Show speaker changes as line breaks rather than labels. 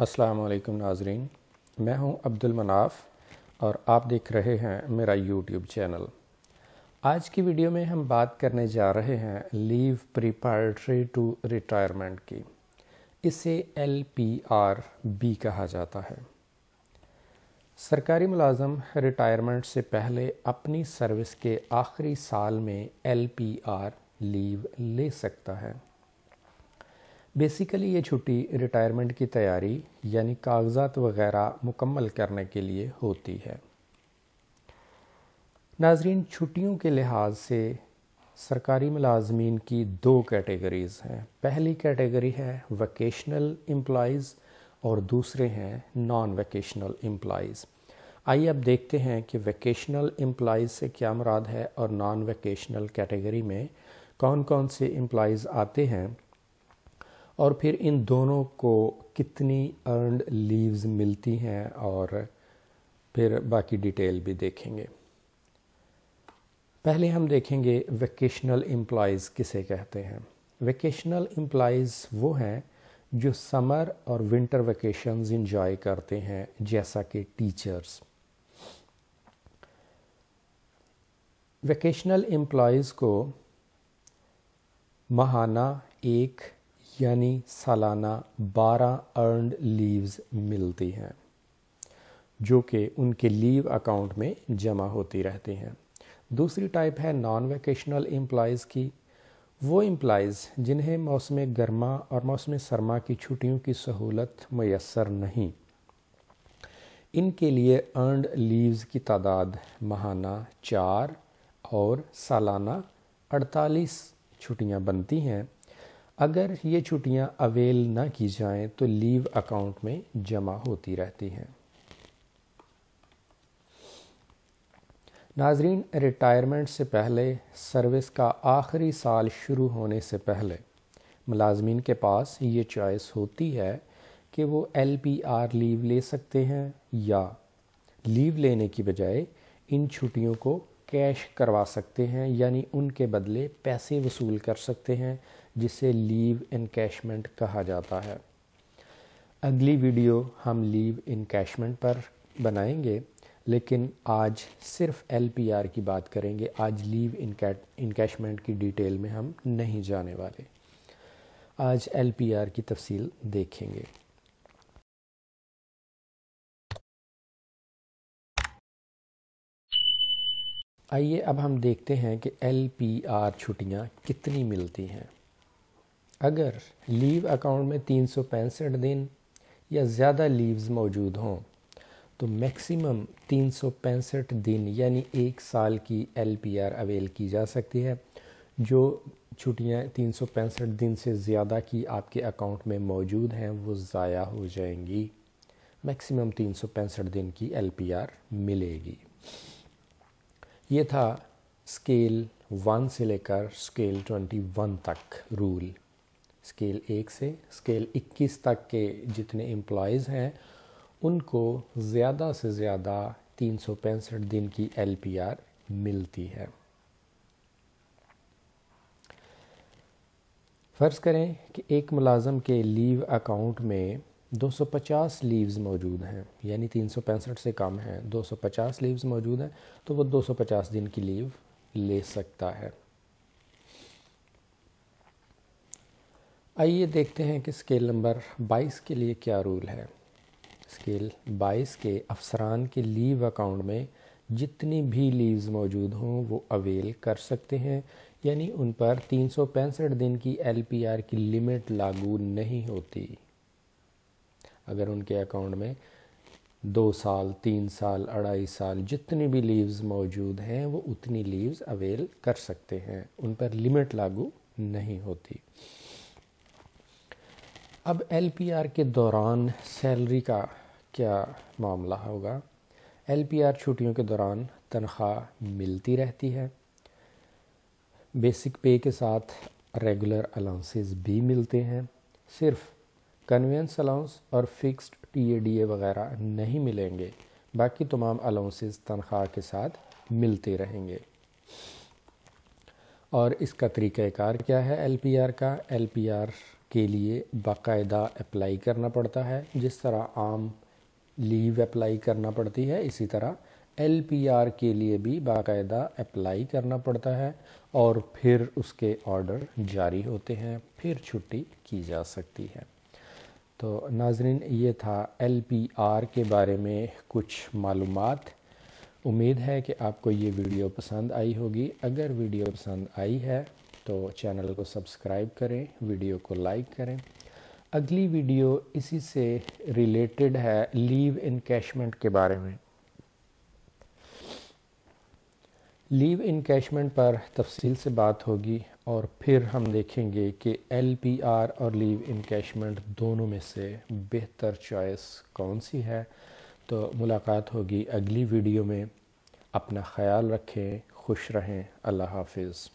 असलकम नाजरीन मैं हूं अब्दुल मनाफ और आप देख रहे हैं मेरा यूट्यूब चैनल आज की वीडियो में हम बात करने जा रहे हैं लीव प्रिपरेटरी टू रिटायरमेंट की इसे एल पी आर बी कहा जाता है सरकारी मुलाजम रिटायरमेंट से पहले अपनी सर्विस के आखिरी साल में एल पी आर लीव ले सकता है बेसिकली ये छुट्टी रिटायरमेंट की तैयारी यानी कागजात वगैरह मुकम्मल करने के लिए होती है नाजरीन छुट्टियों के लिहाज से सरकारी मलाजमीन की दो कैटेगरीज़ हैं पहली कैटेगरी है वैकेशनल एम्प्लॉज़ और दूसरे हैं नॉन वैकेशनल एम्प्लॉज़ आइए अब देखते हैं कि वैकेशनल एम्प्लॉज़ से क्या मुराद है और नॉन वैकेशनल कैटेगरी में कौन कौन से एम्प्लॉज़ आते हैं और फिर इन दोनों को कितनी अर्नड लीव्स मिलती हैं और फिर बाकी डिटेल भी देखेंगे पहले हम देखेंगे वेकेशनल एम्प्लॉयज़ किसे कहते हैं वेकेशनल एम्प्लॉयज़ वो हैं जो समर और विंटर वेकेशंस इंजॉय करते हैं जैसा कि टीचर्स वेकेशनल एम्प्लॉयज़ को माहाना एक यानी सालाना 12 अर्नड लीव्स मिलती हैं जो कि उनके लीव अकाउंट में जमा होती रहती हैं दूसरी टाइप है नॉन वैकेशनल एम्प्लॉज़ की वो एम्प्लॉज़ जिन्हें मौसम गर्मा और मौसम सरमा की छुट्टियों की सहूलत मैसर नहीं इनके लिए अर्नड लीव्स की तादाद महाना चार और सालाना 48 छुट्टियां बनती हैं अगर ये छुट्टियां अवेल ना की जाएं तो लीव अकाउंट में जमा होती रहती हैं नाजरीन रिटायरमेंट से पहले सर्विस का आखिरी साल शुरू होने से पहले मुलाजमीन के पास ये चॉइस होती है कि वो एल पी आर लीव ले सकते हैं या लीव लेने की बजाय इन छुट्टियों को कैश करवा सकते हैं यानी उनके बदले पैसे वसूल कर सकते हैं जिसे लीव कैशमेंट कहा जाता है अगली वीडियो हम लीव कैशमेंट पर बनाएंगे लेकिन आज सिर्फ आर की बात करेंगे आज लीव इनकेशमेंट की डिटेल में हम नहीं जाने वाले आज आर की तफसील देखेंगे आइए अब हम देखते हैं कि एल पी आर छुट्टियाँ कितनी मिलती हैं अगर लीव अकाउंट में तीन सौ पैंसठ दिन या ज़्यादा लीव्स मौजूद हों तो मैक्सिमम तीन सौ पैंसठ दिन यानी एक साल की एल पी आर अवेल की जा सकती है जो छुट्टियाँ तीन सौ पैंसठ दिन से ज़्यादा की आपके अकाउंट में मौजूद हैं वो ज़ाया हो जाएंगी मैक्सिमम तीन सौ पैंसठ दिन की एल पी आर मिलेगी ये था स्केल वन से लेकर स्केल ट्वेंटी वन तक रूल स्केल एक से स्केल इक्कीस तक के जितने एम्प्लॉयज़ हैं उनको ज़्यादा से ज़्यादा तीन सौ पैंसठ दिन की एल पी आर मिलती है फ़र्ज़ करें कि एक मुलाजम के लीव अकाउंट में 250 लीव्स मौजूद हैं यानी तीन से कम हैं 250 लीव्स मौजूद हैं तो वो 250 दिन की लीव ले सकता है आइए देखते हैं कि स्केल नंबर 22 के लिए क्या रूल है स्केल 22 के अफसरान के लीव अकाउंट में जितनी भी लीव्स मौजूद हों वो अवेल कर सकते हैं यानी उन पर तीन दिन की एल की लिमिट लागू नहीं होती अगर उनके अकाउंट में दो साल तीन साल अढ़ाई साल जितनी भी लीव्स मौजूद हैं वो उतनी लीव्स अवेल कर सकते हैं उन पर लिमिट लागू नहीं होती अब एल के दौरान सैलरी का क्या मामला होगा आर छुट्टियों के दौरान तनख्वाह मिलती रहती है बेसिक पे के साथ रेगुलर अलाउंसेस भी मिलते हैं सिर्फ कन्वेंस अलाउंस और fixed T A D A वगैरह नहीं मिलेंगे बाकी तमाम अलाउंसेस तनख्वाह के साथ मिलते रहेंगे और इसका तरीक़ाकार क्या है एल पी आर का एल पी आर के लिए बाकायदा अप्लाई करना पड़ता है जिस तरह आम लीव अप्लाई करना पड़ती है इसी तरह एल पी आर के लिए भी बाकायदा अप्लाई करना पड़ता है और फिर उसके ऑर्डर जारी होते हैं फिर छुट्टी की जा सकती है तो नाजरीन ये था एल पी आर के बारे में कुछ मालूम उम्मीद है कि आपको ये वीडियो पसंद आई होगी अगर वीडियो पसंद आई है तो चैनल को सब्सक्राइब करें वीडियो को लाइक करें अगली वीडियो इसी से रिलेटेड है लीव इनकेशमेंट के बारे में लीव इनकेशमेंट पर तफसील से बात होगी और फिर हम देखेंगे कि एल पी आर और लीव इनकेशमेंट दोनों में से बेहतर चॉइस कौन सी है तो मुलाकात होगी अगली वीडियो में अपना ख्याल रखें खुश रहें अल्लाह हाफिज़